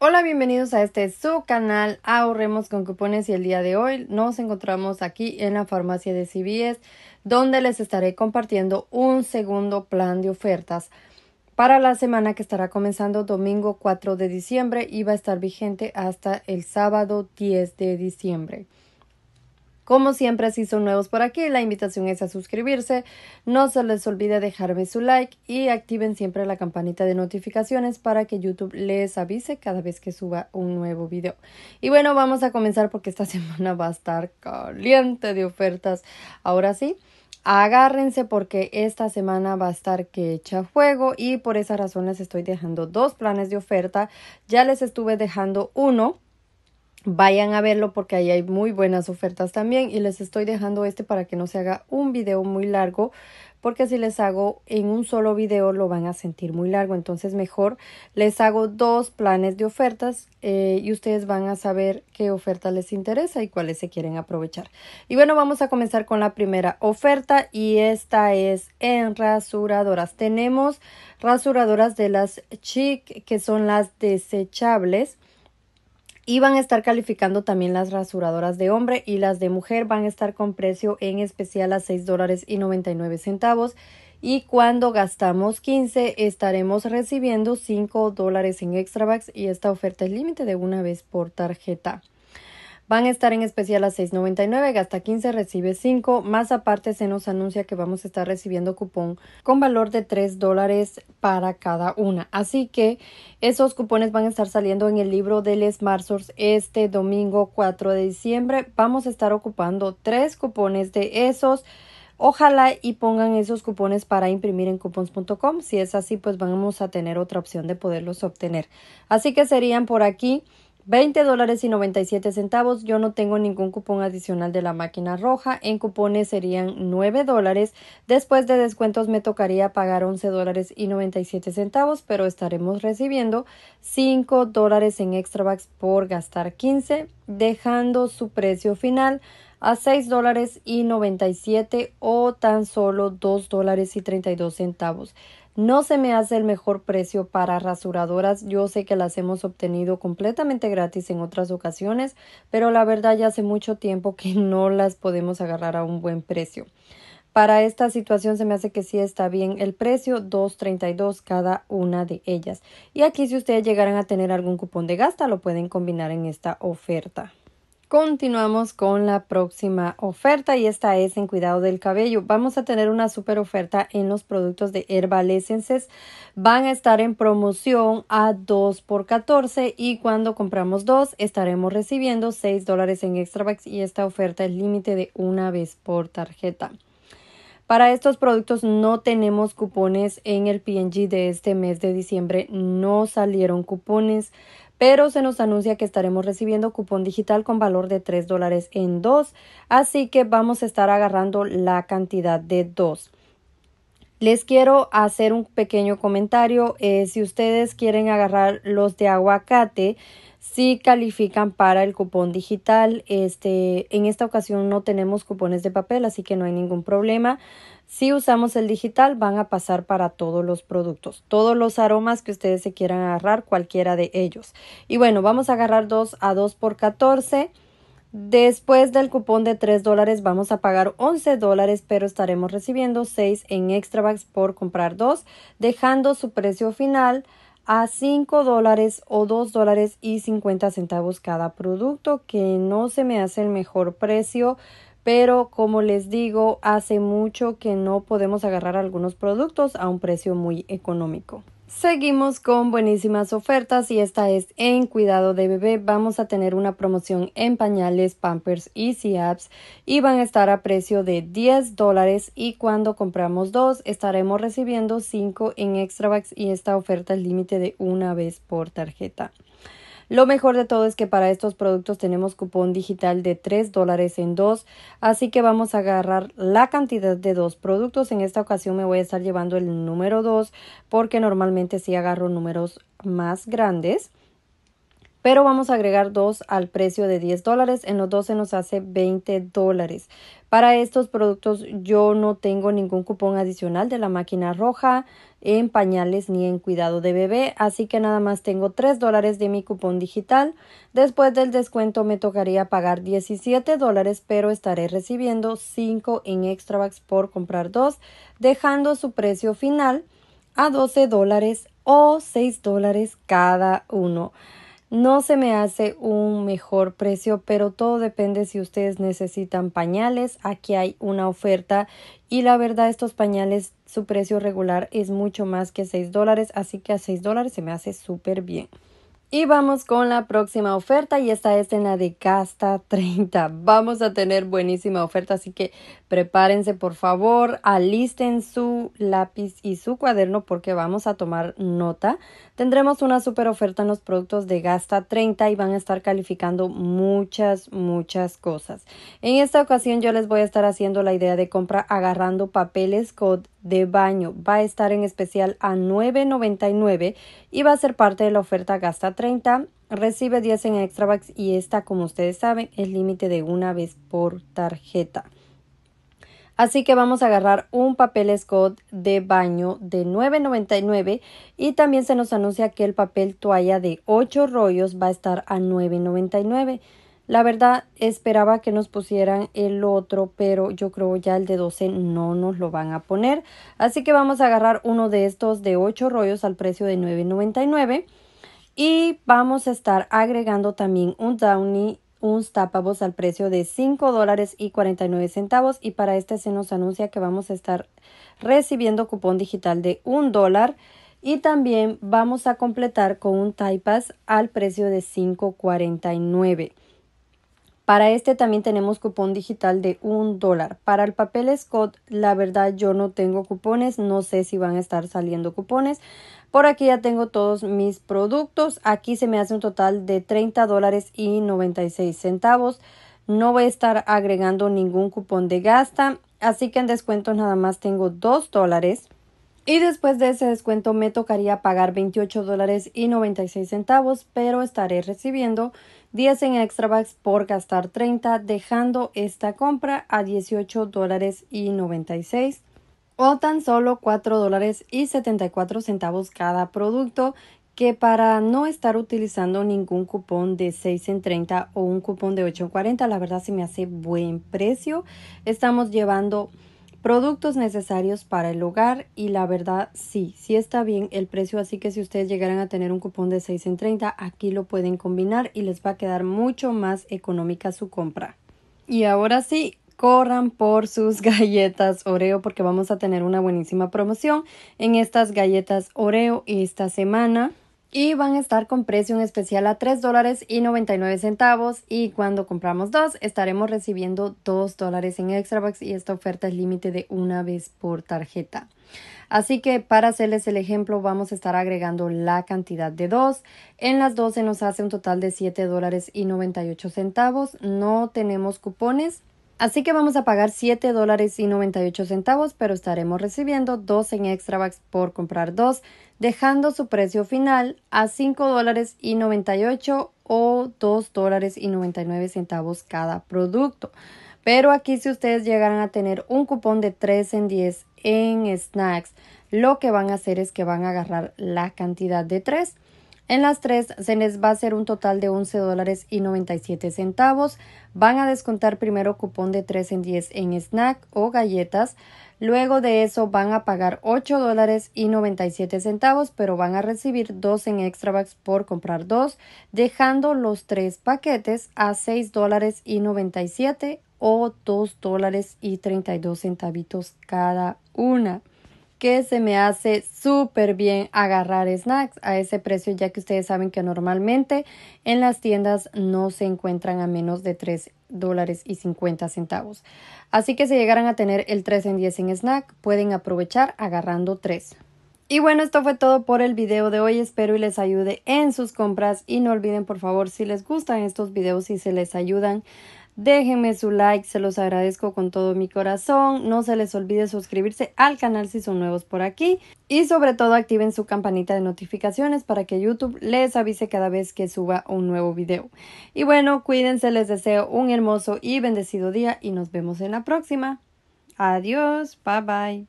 Hola, bienvenidos a este su canal Ahorremos con cupones y el día de hoy nos encontramos aquí en la farmacia de CBS donde les estaré compartiendo un segundo plan de ofertas para la semana que estará comenzando domingo 4 de diciembre y va a estar vigente hasta el sábado 10 de diciembre. Como siempre, si son nuevos por aquí, la invitación es a suscribirse. No se les olvide dejarme su like y activen siempre la campanita de notificaciones para que YouTube les avise cada vez que suba un nuevo video. Y bueno, vamos a comenzar porque esta semana va a estar caliente de ofertas. Ahora sí. Agárrense porque esta semana va a estar que echa fuego y por esa razón les estoy dejando dos planes de oferta. Ya les estuve dejando uno Vayan a verlo porque ahí hay muy buenas ofertas también y les estoy dejando este para que no se haga un video muy largo porque si les hago en un solo video lo van a sentir muy largo entonces mejor les hago dos planes de ofertas eh, y ustedes van a saber qué oferta les interesa y cuáles se quieren aprovechar y bueno vamos a comenzar con la primera oferta y esta es en rasuradoras tenemos rasuradoras de las chic que son las desechables y van a estar calificando también las rasuradoras de hombre y las de mujer van a estar con precio en especial a $6.99 dólares y centavos. Y cuando gastamos 15 estaremos recibiendo 5 dólares en bags y esta oferta es límite de una vez por tarjeta van a estar en especial a 6.99, gasta 15, recibe 5, más aparte se nos anuncia que vamos a estar recibiendo cupón con valor de 3 dólares para cada una. Así que esos cupones van a estar saliendo en el libro del Les este domingo 4 de diciembre. Vamos a estar ocupando tres cupones de esos. Ojalá y pongan esos cupones para imprimir en coupons.com. Si es así, pues vamos a tener otra opción de poderlos obtener. Así que serían por aquí 20 dólares y 97 centavos. Yo no tengo ningún cupón adicional de la máquina roja. En cupones serían 9 dólares. Después de descuentos me tocaría pagar 11 dólares y 97 centavos, pero estaremos recibiendo 5 dólares en bucks por gastar 15, dejando su precio final a $6.97 dólares y o tan solo $2.32. dólares y centavos. No se me hace el mejor precio para rasuradoras. Yo sé que las hemos obtenido completamente gratis en otras ocasiones, pero la verdad ya hace mucho tiempo que no las podemos agarrar a un buen precio. Para esta situación se me hace que sí está bien el precio, 2.32 cada una de ellas. Y aquí si ustedes llegaran a tener algún cupón de gasta, lo pueden combinar en esta oferta. Continuamos con la próxima oferta y esta es en cuidado del cabello. Vamos a tener una super oferta en los productos de Herbal Essences. Van a estar en promoción a 2 por 14 y cuando compramos 2 estaremos recibiendo 6 dólares en extra bucks y esta oferta es límite de una vez por tarjeta. Para estos productos no tenemos cupones en el PNG de este mes de diciembre, no salieron cupones pero se nos anuncia que estaremos recibiendo cupón digital con valor de 3 dólares en dos. así que vamos a estar agarrando la cantidad de dos. Les quiero hacer un pequeño comentario. Eh, si ustedes quieren agarrar los de aguacate, si sí califican para el cupón digital. Este, en esta ocasión no tenemos cupones de papel, así que no hay ningún problema. Si usamos el digital, van a pasar para todos los productos, todos los aromas que ustedes se quieran agarrar, cualquiera de ellos. Y bueno, vamos a agarrar 2 a 2 por 14. Después del cupón de 3 dólares vamos a pagar 11 dólares, pero estaremos recibiendo 6 en extra Bags por comprar 2, dejando su precio final a 5 dólares o 2 dólares y 50 centavos cada producto, que no se me hace el mejor precio pero como les digo, hace mucho que no podemos agarrar algunos productos a un precio muy económico. Seguimos con buenísimas ofertas y esta es en cuidado de bebé. Vamos a tener una promoción en pañales, pampers y apps y van a estar a precio de 10 dólares y cuando compramos dos estaremos recibiendo 5 en extra bucks y esta oferta es límite de una vez por tarjeta. Lo mejor de todo es que para estos productos tenemos cupón digital de 3 dólares en dos, así que vamos a agarrar la cantidad de dos productos. En esta ocasión me voy a estar llevando el número 2 porque normalmente sí agarro números más grandes pero vamos a agregar dos al precio de 10 dólares. En los dos se nos hace 20 dólares. Para estos productos yo no tengo ningún cupón adicional de la máquina roja, en pañales ni en cuidado de bebé, así que nada más tengo 3 dólares de mi cupón digital. Después del descuento me tocaría pagar 17 dólares, pero estaré recibiendo 5 en extra bucks por comprar 2, dejando su precio final a 12 dólares o 6 dólares cada uno. No se me hace un mejor precio, pero todo depende si ustedes necesitan pañales. Aquí hay una oferta y la verdad estos pañales, su precio regular es mucho más que 6 dólares, así que a 6 dólares se me hace súper bien. Y vamos con la próxima oferta y esta es en la de Gasta 30. Vamos a tener buenísima oferta, así que prepárense por favor, alisten su lápiz y su cuaderno porque vamos a tomar nota. Tendremos una super oferta en los productos de Gasta 30 y van a estar calificando muchas, muchas cosas. En esta ocasión yo les voy a estar haciendo la idea de compra agarrando papeles con de baño va a estar en especial a 9.99 y va a ser parte de la oferta Gasta 30. Recibe 10 en extra bucks y está como ustedes saben, el límite de una vez por tarjeta. Así que vamos a agarrar un papel Scott de baño de 9.99 y también se nos anuncia que el papel toalla de 8 rollos va a estar a 9.99. La verdad, esperaba que nos pusieran el otro, pero yo creo ya el de 12 no nos lo van a poner. Así que vamos a agarrar uno de estos de 8 rollos al precio de 9.99. Y vamos a estar agregando también un Downy, un tapabos al precio de $5.49. dólares y centavos. Y para este se nos anuncia que vamos a estar recibiendo cupón digital de 1 dólar. Y también vamos a completar con un pass al precio de 5.49. Para este también tenemos cupón digital de un dólar. Para el papel Scott, la verdad yo no tengo cupones, no sé si van a estar saliendo cupones. Por aquí ya tengo todos mis productos. Aquí se me hace un total de 30 dólares y 96 centavos. No voy a estar agregando ningún cupón de gasta, así que en descuento nada más tengo 2 dólares. Y después de ese descuento me tocaría pagar 28 dólares y 96 centavos, pero estaré recibiendo 10 en extra bags por gastar 30, dejando esta compra a $18.96 dólares o tan solo $4.74 dólares 74 centavos cada producto que para no estar utilizando ningún cupón de 6 en 30 o un cupón de 8 en 40, la verdad se me hace buen precio. Estamos llevando Productos necesarios para el hogar y la verdad sí, sí está bien el precio, así que si ustedes llegaran a tener un cupón de 6 en 30, aquí lo pueden combinar y les va a quedar mucho más económica su compra. Y ahora sí, corran por sus galletas Oreo porque vamos a tener una buenísima promoción en estas galletas Oreo esta semana y van a estar con precio en especial a 3 dólares y 99 centavos y cuando compramos dos estaremos recibiendo 2 dólares en bucks y esta oferta es límite de una vez por tarjeta. Así que para hacerles el ejemplo vamos a estar agregando la cantidad de dos, En las 12 nos hace un total de 7 dólares y 98 centavos. No tenemos cupones. Así que vamos a pagar 7 dólares y 98 centavos, pero estaremos recibiendo 2 en extravax por comprar 2, dejando su precio final a 5 dólares y 98 o 2 dólares y 99 centavos cada producto. Pero aquí si ustedes llegarán a tener un cupón de 3 en 10 en snacks, lo que van a hacer es que van a agarrar la cantidad de 3 en las tres se les va a hacer un total de 11 dólares y 97 centavos. Van a descontar primero cupón de 3 en 10 en snack o galletas. Luego de eso van a pagar 8 dólares y 97 centavos, pero van a recibir 2 en extra bucks por comprar 2, dejando los 3 paquetes a 6 dólares y 97 o 2 dólares y 32 centavitos cada una que se me hace súper bien agarrar snacks a ese precio ya que ustedes saben que normalmente en las tiendas no se encuentran a menos de 3 dólares y 50 centavos. Así que si llegaran a tener el 3 en 10 en snack pueden aprovechar agarrando 3. Y bueno, esto fue todo por el video de hoy. Espero y les ayude en sus compras. Y no olviden, por favor, si les gustan estos videos y se les ayudan Déjenme su like, se los agradezco con todo mi corazón. No se les olvide suscribirse al canal si son nuevos por aquí. Y sobre todo activen su campanita de notificaciones para que YouTube les avise cada vez que suba un nuevo video. Y bueno, cuídense, les deseo un hermoso y bendecido día y nos vemos en la próxima. Adiós, bye bye.